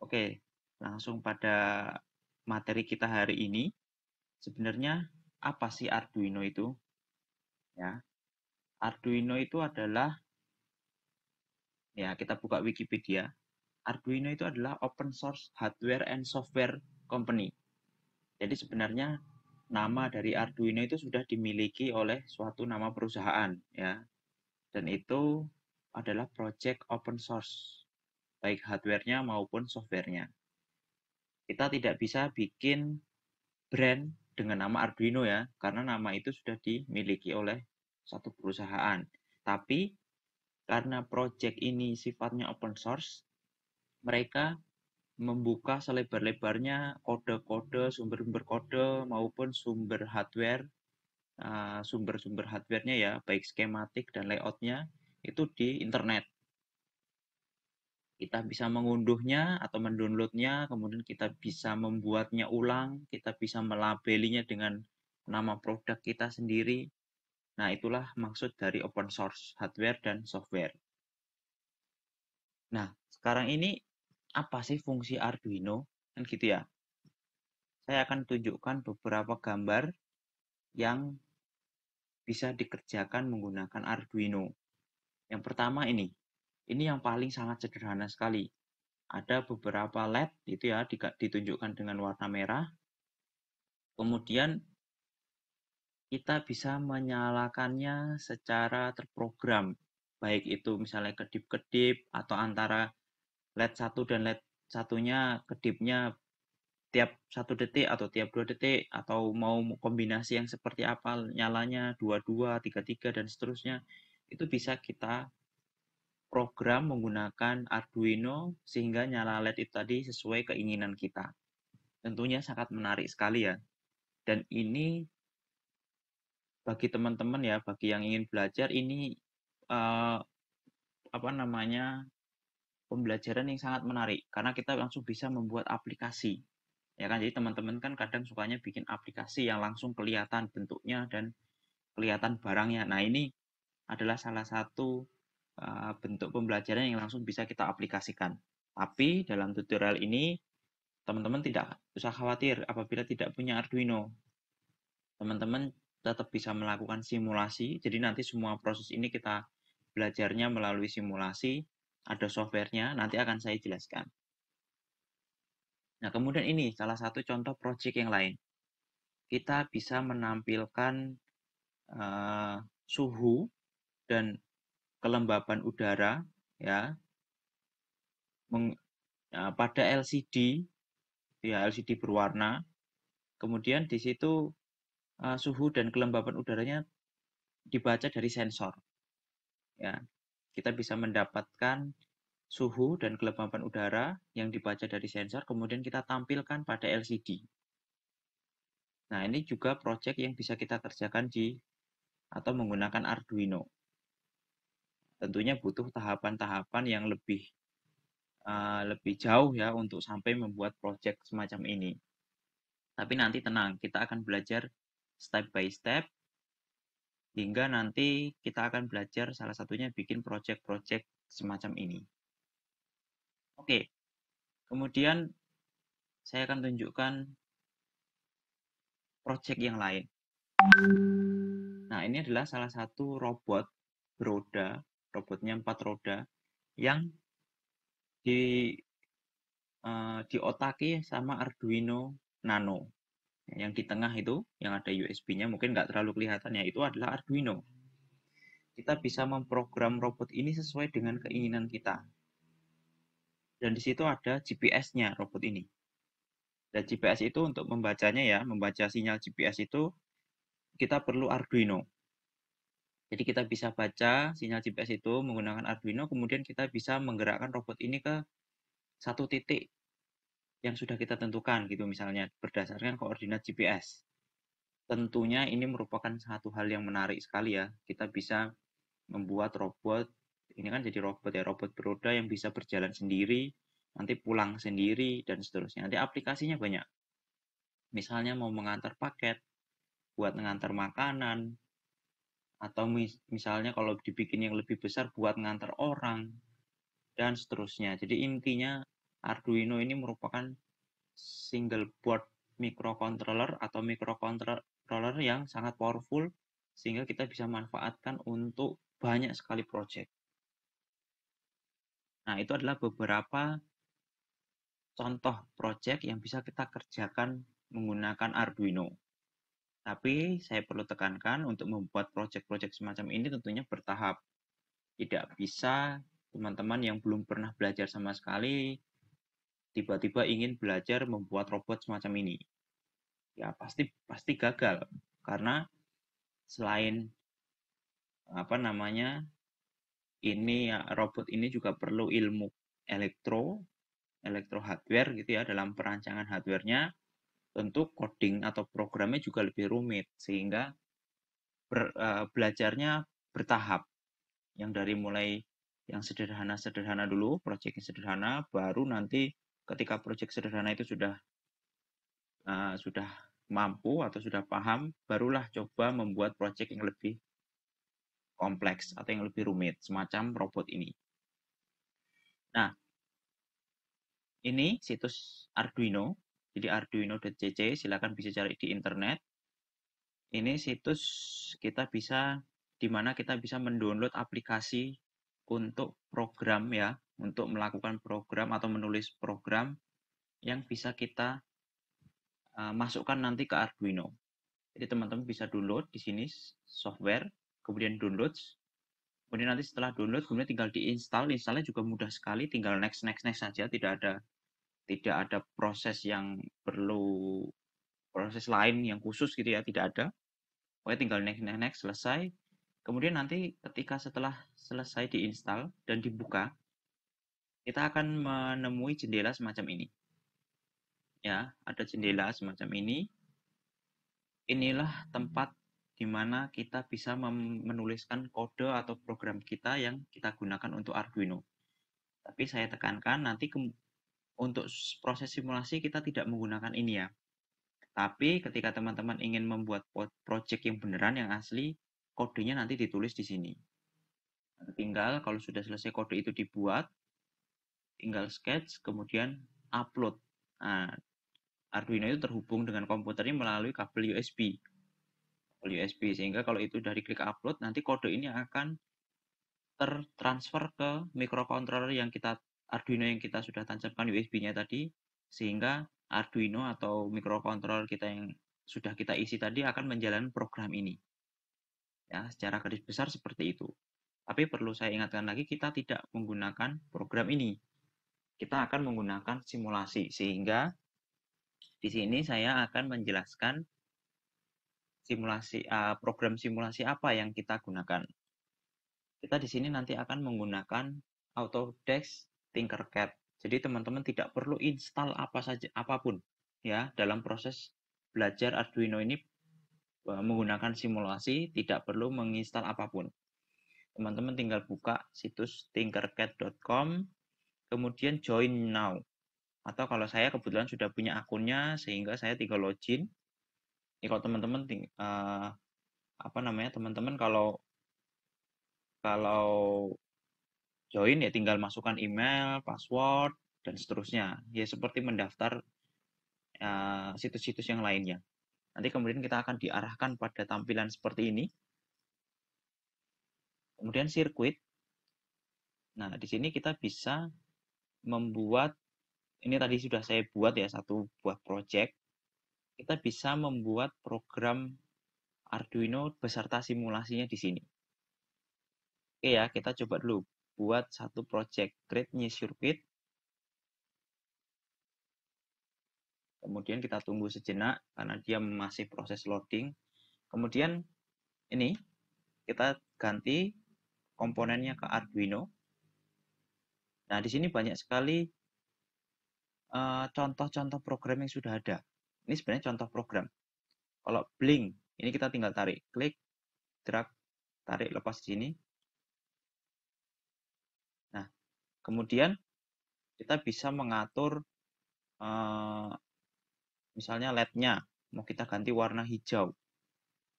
Oke, langsung pada materi kita hari ini. Sebenarnya apa sih Arduino itu? Ya. Arduino itu adalah ya, kita buka Wikipedia. Arduino itu adalah open source hardware and software company. Jadi sebenarnya nama dari Arduino itu sudah dimiliki oleh suatu nama perusahaan ya. Dan itu adalah project open source baik hardware-nya maupun software-nya. Kita tidak bisa bikin brand dengan nama Arduino ya, karena nama itu sudah dimiliki oleh satu perusahaan. Tapi karena project ini sifatnya open source, mereka membuka selebar-lebarnya kode-kode, sumber-sumber kode maupun sumber hardware, eh, sumber-sumber hardwarenya ya, baik skematik dan layoutnya itu di internet kita bisa mengunduhnya atau mendownloadnya, kemudian kita bisa membuatnya ulang, kita bisa melabelinya dengan nama produk kita sendiri. Nah, itulah maksud dari open source hardware dan software. Nah, sekarang ini apa sih fungsi Arduino? Kan gitu ya. Saya akan tunjukkan beberapa gambar yang bisa dikerjakan menggunakan Arduino. Yang pertama ini, ini yang paling sangat sederhana sekali. Ada beberapa LED itu ya ditunjukkan dengan warna merah. Kemudian kita bisa menyalakannya secara terprogram. Baik itu misalnya kedip-kedip atau antara LED satu dan LED satunya kedipnya tiap satu detik atau tiap dua detik atau mau kombinasi yang seperti apa nyalanya dua dua tiga tiga dan seterusnya itu bisa kita program menggunakan Arduino sehingga nyala LED itu tadi sesuai keinginan kita. Tentunya sangat menarik sekali ya. Dan ini bagi teman-teman ya, bagi yang ingin belajar ini uh, apa namanya pembelajaran yang sangat menarik karena kita langsung bisa membuat aplikasi. Ya kan jadi teman-teman kan kadang sukanya bikin aplikasi yang langsung kelihatan bentuknya dan kelihatan barangnya. Nah, ini adalah salah satu Eh, bentuk pembelajaran yang langsung bisa kita aplikasikan. Tapi dalam tutorial ini teman-teman tidak usah khawatir apabila tidak punya Arduino. Teman-teman tetap bisa melakukan simulasi. Jadi nanti semua proses ini kita belajarnya melalui simulasi. Ada softwarenya, nanti akan saya jelaskan. Nah, kemudian ini salah satu contoh project yang lain. Kita bisa menampilkan uh, suhu dan kelembapan udara ya meng, nah, pada LCD ya LCD berwarna kemudian di situ uh, suhu dan kelembapan udaranya dibaca dari sensor ya kita bisa mendapatkan suhu dan kelembapan udara yang dibaca dari sensor, kemudian kita tampilkan pada LCD. Nah, ini juga proyek yang bisa kita kerjakan di atau menggunakan Arduino tentunya butuh tahapan-tahapan yang lebih uh, lebih jauh ya untuk sampai membuat proyek semacam ini. Tapi nanti tenang, kita akan belajar step by step hingga nanti kita akan belajar salah satunya bikin proyek-proyek semacam ini. Oke. Kemudian saya akan tunjukkan proyek yang lain. Nah, ini adalah salah satu robot beroda robotnya empat roda yang di uh, diotaki sama Arduino Nano. Yang di tengah itu yang ada USB-nya mungkin nggak terlalu kelihatan ya itu adalah Arduino. Kita bisa memprogram robot ini sesuai dengan keinginan kita. Dan di situ ada GPS-nya robot ini. Dan GPS itu untuk membacanya ya, membaca sinyal GPS itu kita perlu Arduino. Jadi kita bisa baca sinyal GPS itu menggunakan Arduino, kemudian kita bisa menggerakkan robot ini ke satu titik yang sudah kita tentukan gitu misalnya berdasarkan koordinat GPS. Tentunya ini merupakan satu hal yang menarik sekali ya. Kita bisa membuat robot ini kan jadi robot ya robot beroda yang bisa berjalan sendiri nanti pulang sendiri dan seterusnya nanti aplikasinya banyak misalnya mau mengantar paket buat mengantar makanan atau mis misalnya kalau dibikin yang lebih besar buat ngantar orang dan seterusnya. Jadi intinya Arduino ini merupakan single board microcontroller atau microcontroller yang sangat powerful sehingga kita bisa manfaatkan untuk banyak sekali project. Nah, itu adalah beberapa contoh project yang bisa kita kerjakan menggunakan Arduino. Tapi saya perlu tekankan untuk membuat proyek-proyek semacam ini tentunya bertahap. Tidak bisa teman-teman yang belum pernah belajar sama sekali tiba-tiba ingin belajar membuat robot semacam ini. Ya, pasti pasti gagal karena selain apa namanya? ini ya, robot ini juga perlu ilmu elektro, elektro hardware gitu ya dalam perancangan hardwarenya tentu coding atau programnya juga lebih rumit sehingga ber, uh, belajarnya bertahap yang dari mulai yang sederhana-sederhana dulu, yang sederhana, baru nanti ketika proyek sederhana itu sudah uh, sudah mampu atau sudah paham, barulah coba membuat proyek yang lebih kompleks atau yang lebih rumit, semacam robot ini. Nah, ini situs Arduino jadi arduino.cc silahkan bisa cari di internet. Ini situs kita bisa dimana kita bisa mendownload aplikasi untuk program ya, untuk melakukan program atau menulis program yang bisa kita uh, masukkan nanti ke Arduino. Jadi teman-teman bisa download di sini software, kemudian download. Kemudian nanti setelah download, kemudian tinggal diinstal. Installnya juga mudah sekali, tinggal next, next, next saja, tidak ada tidak ada proses yang perlu proses lain yang khusus gitu ya tidak ada pokoknya tinggal next next next selesai kemudian nanti ketika setelah selesai diinstal dan dibuka kita akan menemui jendela semacam ini ya ada jendela semacam ini inilah tempat di mana kita bisa menuliskan kode atau program kita yang kita gunakan untuk Arduino. Tapi saya tekankan nanti untuk proses simulasi kita tidak menggunakan ini ya. Tapi ketika teman-teman ingin membuat project yang beneran yang asli, kodenya nanti ditulis di sini. Tinggal kalau sudah selesai kode itu dibuat, tinggal sketch, kemudian upload. Nah, Arduino itu terhubung dengan komputernya melalui kabel USB. Kabel USB, sehingga kalau itu dari klik upload, nanti kode ini akan tertransfer ke microcontroller yang kita Arduino yang kita sudah tancapkan USB-nya tadi sehingga Arduino atau microcontroller kita yang sudah kita isi tadi akan menjalankan program ini. Ya, secara garis besar seperti itu. Tapi perlu saya ingatkan lagi kita tidak menggunakan program ini. Kita akan menggunakan simulasi sehingga di sini saya akan menjelaskan simulasi eh, program simulasi apa yang kita gunakan. Kita di sini nanti akan menggunakan Autodesk Tinkercad. Jadi teman-teman tidak perlu install apa saja apapun ya dalam proses belajar Arduino ini e, menggunakan simulasi tidak perlu menginstal apapun. Teman-teman tinggal buka situs tinkercad.com kemudian join now. Atau kalau saya kebetulan sudah punya akunnya sehingga saya tinggal login. Ini kalau teman-teman e, apa namanya? Teman-teman kalau kalau join ya tinggal masukkan email, password, dan seterusnya. Ya seperti mendaftar eh, situs-situs uh, yang lainnya. Nanti kemudian kita akan diarahkan pada tampilan seperti ini. Kemudian sirkuit. Nah, di sini kita bisa membuat, ini tadi sudah saya buat ya, satu buah project. Kita bisa membuat program Arduino beserta simulasinya di sini. Oke ya, kita coba dulu buat satu project, create new circuit. Kemudian kita tunggu sejenak karena dia masih proses loading. Kemudian ini kita ganti komponennya ke Arduino. Nah, di sini banyak sekali eh, contoh-contoh uh, program yang sudah ada. Ini sebenarnya contoh program. Kalau Blink, ini kita tinggal tarik, klik, drag, tarik lepas di sini, Kemudian kita bisa mengatur uh, misalnya LED-nya mau kita ganti warna hijau.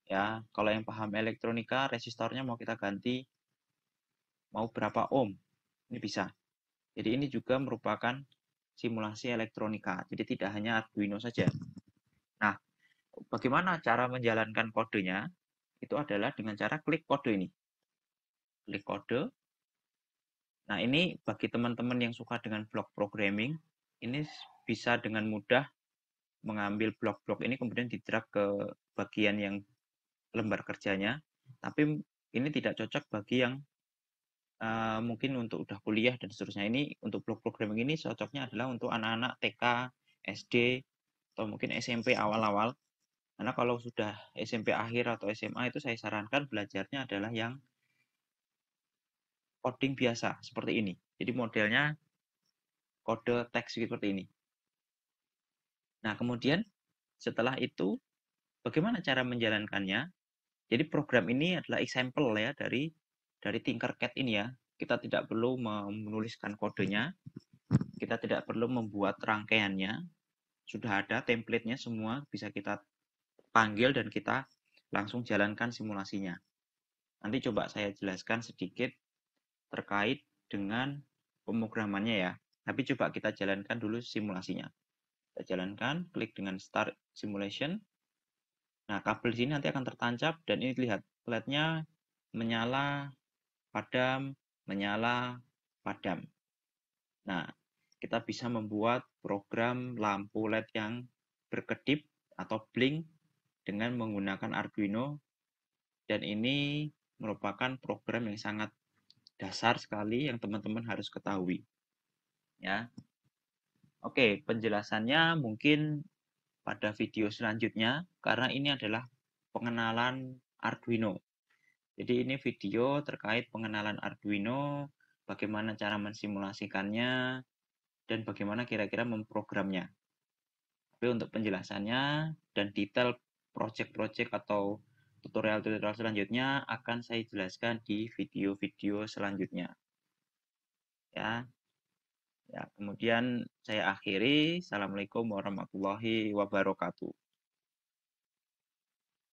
Ya, kalau yang paham elektronika resistornya mau kita ganti mau berapa ohm. Ini bisa. Jadi ini juga merupakan simulasi elektronika. Jadi tidak hanya Arduino saja. Nah, bagaimana cara menjalankan kodenya? Itu adalah dengan cara klik kode ini. Klik kode, Nah, ini bagi teman-teman yang suka dengan block programming, ini bisa dengan mudah mengambil blok-blok ini kemudian di drag ke bagian yang lembar kerjanya, tapi ini tidak cocok bagi yang uh, mungkin untuk udah kuliah dan seterusnya. Ini untuk blok programming ini cocoknya adalah untuk anak-anak TK, SD, atau mungkin SMP awal-awal. Karena kalau sudah SMP akhir atau SMA itu saya sarankan belajarnya adalah yang coding biasa seperti ini. Jadi modelnya kode teks seperti ini. Nah, kemudian setelah itu bagaimana cara menjalankannya? Jadi program ini adalah example ya dari dari Tinkercad ini ya. Kita tidak perlu menuliskan kodenya. Kita tidak perlu membuat rangkaiannya. Sudah ada template-nya semua bisa kita panggil dan kita langsung jalankan simulasinya. Nanti coba saya jelaskan sedikit terkait dengan pemrogramannya ya. Tapi coba kita jalankan dulu simulasinya. Kita jalankan, klik dengan Start Simulation. Nah, kabel sini nanti akan tertancap dan ini lihat LED-nya menyala, padam, menyala, padam. Nah, kita bisa membuat program lampu LED yang berkedip atau blink dengan menggunakan Arduino dan ini merupakan program yang sangat dasar sekali yang teman-teman harus ketahui. Ya. Oke, penjelasannya mungkin pada video selanjutnya karena ini adalah pengenalan Arduino. Jadi ini video terkait pengenalan Arduino, bagaimana cara mensimulasikannya dan bagaimana kira-kira memprogramnya. Tapi untuk penjelasannya dan detail project-project atau Tutorial-tutorial selanjutnya akan saya jelaskan di video-video selanjutnya. Ya. Ya, kemudian saya akhiri. Assalamualaikum warahmatullahi wabarakatuh.